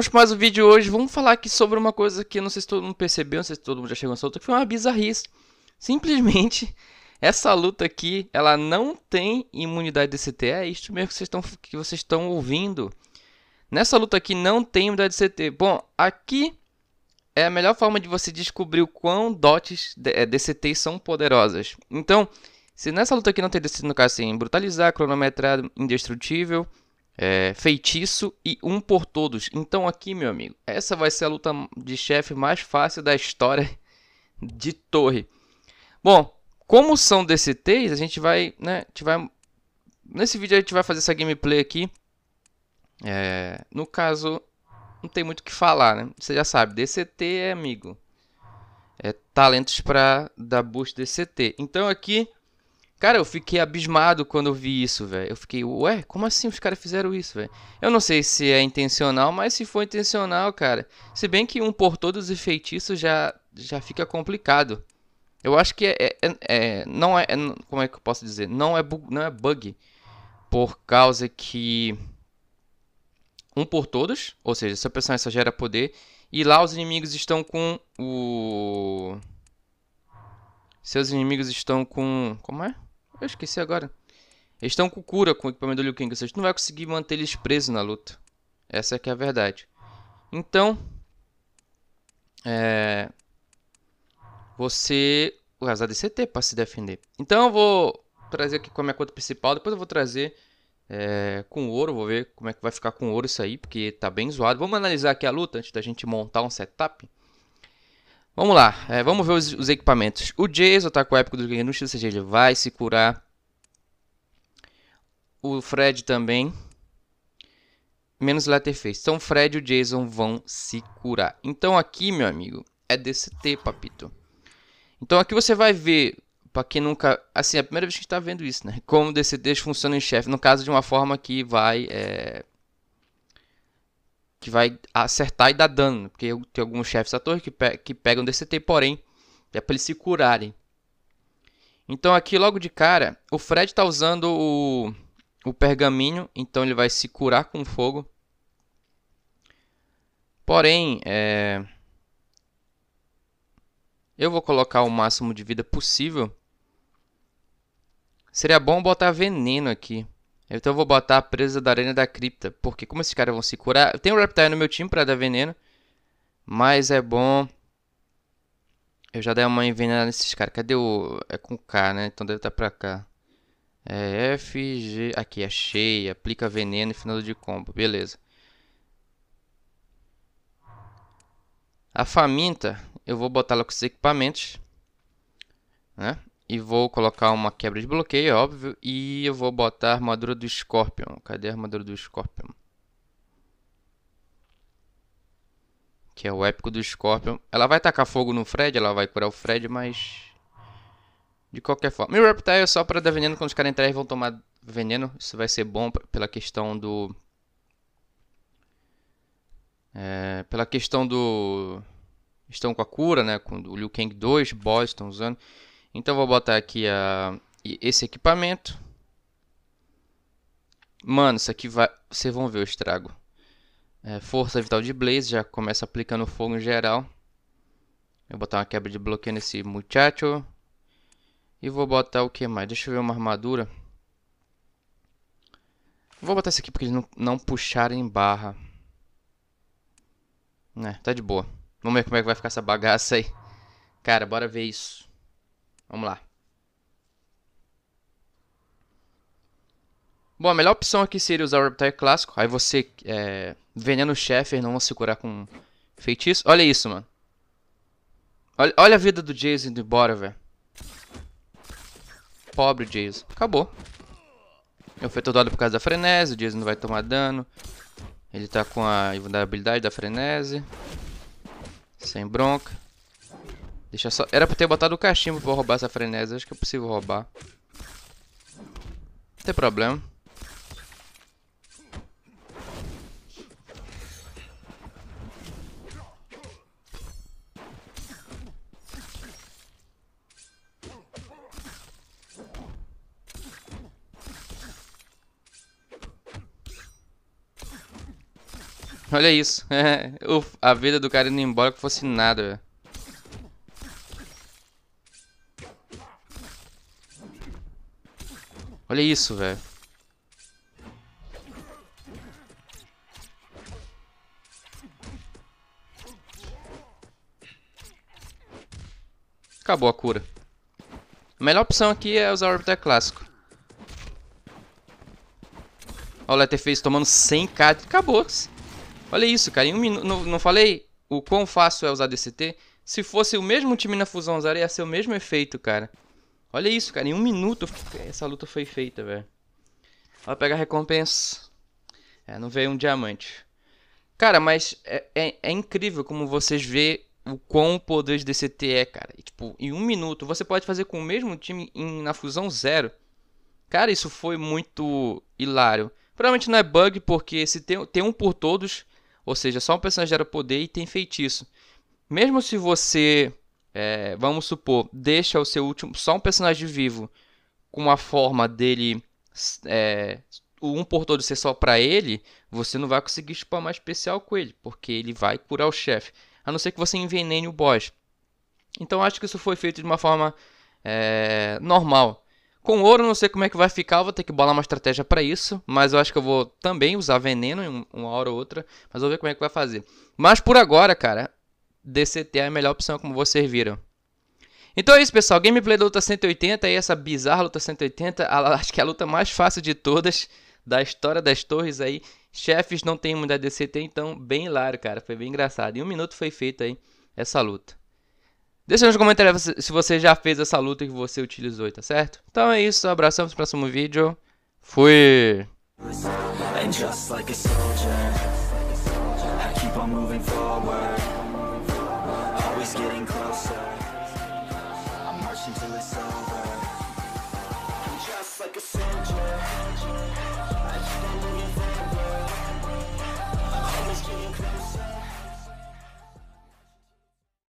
Vamos para mais um vídeo hoje. Vamos falar aqui sobre uma coisa que não sei se todo mundo percebeu, não sei se todo mundo já chegou nessa luta, que foi uma bizarrice. Simplesmente, essa luta aqui, ela não tem imunidade DCT. É isso mesmo que vocês estão, que vocês estão ouvindo. Nessa luta aqui não tem imunidade CT. Bom, aqui é a melhor forma de você descobrir o quão dotes DCT é, são poderosas. Então, se nessa luta aqui não tem DCT, no caso assim, brutalizar, cronometrado, indestrutível, é, feitiço e um por todos. Então aqui, meu amigo, essa vai ser a luta de chefe mais fácil da história de torre. Bom, como são DCTs, a gente vai, né, a gente vai... Nesse vídeo a gente vai fazer essa gameplay aqui. É, no caso, não tem muito o que falar, né? Você já sabe, DCT é amigo. É talentos para dar boost DCT. Então aqui Cara, eu fiquei abismado quando eu vi isso, velho. Eu fiquei, ué, como assim os caras fizeram isso, velho? Eu não sei se é intencional, mas se for intencional, cara. Se bem que um por todos e feitiço já, já fica complicado. Eu acho que é, é, é, é não é, é, Como é que eu posso dizer? Não é, bug, não é bug. Por causa que. Um por todos, ou seja, essa pessoa só gera poder. E lá os inimigos estão com o. Seus inimigos estão com. Como é? Eu esqueci agora. Eles estão com cura com o equipamento do Liu Kang, ou seja, tu não vai conseguir manter eles presos na luta. Essa é que é a verdade. Então, é... você vai usar DCT para se defender. Então eu vou trazer aqui com a minha conta principal, depois eu vou trazer é, com ouro, vou ver como é que vai ficar com ouro isso aí, porque tá bem zoado. Vamos analisar aqui a luta antes da gente montar um setup. Vamos lá, é, vamos ver os, os, equipamentos. O Jason Jace, tá o a épico do Grenush, ou seja, ele vai se curar. O Fred também. Menos Letterface. Então o Fred e o Jason vão se curar. Então aqui, meu amigo, é DCT, papito. Então aqui você vai ver, para quem nunca... Assim, é a primeira vez que a gente tá vendo isso, né? Como DCTs funcionam em chefe. No caso, de uma forma que vai... É que vai acertar e dar dano. Porque tem alguns chefes da torre que, pe que pegam DCT, porém, é para eles se curarem. Então aqui logo de cara, o Fred está usando o, o pergaminho, então ele vai se curar com fogo. Porém, é... eu vou colocar o máximo de vida possível. Seria bom botar veneno aqui. Então eu vou botar a presa da arena da cripta. Porque como esses caras vão se curar... Eu tenho o um Reptile no meu time pra dar veneno. Mas é bom... Eu já dei uma envenenada nesses caras. Cadê o... É com K, né? Então deve estar tá pra cá. É FG... Aqui, achei. É aplica veneno e final de combo. Beleza. A faminta, eu vou botar ela com os equipamentos. Né? E vou colocar uma quebra de bloqueio, óbvio. E eu vou botar a armadura do Scorpion. Cadê a armadura do Scorpion? Que é o épico do Scorpion. Ela vai tacar fogo no Fred, ela vai curar o Fred, mas... De qualquer forma. meu o Reptile é só pra dar veneno quando os caras entrarem vão tomar veneno. Isso vai ser bom pela questão do... É, pela questão do... Estão com a cura, né? Com o Liu Kang 2, Boss estão usando. Então vou botar aqui a, esse equipamento. Mano, isso aqui vai... Vocês vão ver o estrago. É, força vital de Blaze, já começa aplicando fogo em geral. Vou botar uma quebra de bloqueio nesse muchacho. E vou botar o que mais? Deixa eu ver uma armadura. Vou botar isso aqui porque eles não, não puxarem barra. Né, tá de boa. Vamos ver como é que vai ficar essa bagaça aí. Cara, bora ver isso. Vamos lá. Bom, a melhor opção aqui seria usar o Reptile Clássico. Aí você é, veneno o chefe, não vão se curar com feitiço. Olha isso, mano. Olha, olha a vida do Jason indo embora, velho. Pobre Jason. Acabou. Eu fui todo por causa da frenese, o Jason não vai tomar dano. Ele tá com a invulnerabilidade da frenese. Sem bronca. Deixa só... Era pra ter botado o cachimbo pra roubar essa frenesa. Acho que é possível roubar. Não tem problema. Olha isso. a vida do cara indo embora que fosse nada, velho. Olha isso, velho. Acabou a cura. A melhor opção aqui é usar o Orbiter Clássico. Olha o Letterface tomando 100k. Acabou. Olha isso, cara. Em um minuto... Não, não falei o quão fácil é usar DCT? Se fosse o mesmo time na fusão, usaria ser o mesmo efeito, cara. Olha isso, cara. Em um minuto essa luta foi feita, velho. Ela pega a recompensa. É, não veio um diamante. Cara, mas é, é, é incrível como vocês vê o quão o poder de DCT é, cara. E, tipo, em um minuto você pode fazer com o mesmo time em, na fusão zero. Cara, isso foi muito hilário. Provavelmente não é bug, porque se tem, tem um por todos, ou seja, só um personagem gera poder e tem feitiço. Mesmo se você é, vamos supor, deixa o seu último. Só um personagem vivo com a forma dele. É, um por todo ser só para ele, você não vai conseguir mais especial com ele, porque ele vai curar o chefe. A não ser que você envenene o boss. Então acho que isso foi feito de uma forma é, normal. Com ouro não sei como é que vai ficar, vou ter que bolar uma estratégia para isso, mas eu acho que eu vou também usar veneno em uma hora ou outra, mas vou ver como é que vai fazer. Mas por agora, cara, DCT é a melhor opção, como vocês viram. Então é isso, pessoal. Gameplay da luta 180 e essa bizarra luta 180. A, acho que é a luta mais fácil de todas da história das torres aí. Chefes não tem muita DCT, então bem hilário, cara. Foi bem engraçado. Em um minuto foi feita aí essa luta. Deixa nos comentários se você já fez essa luta que você utilizou, tá certo? Então é isso. abração para o próximo vídeo. Fui! And just like a soldier, I keep on moving forward. It's getting close.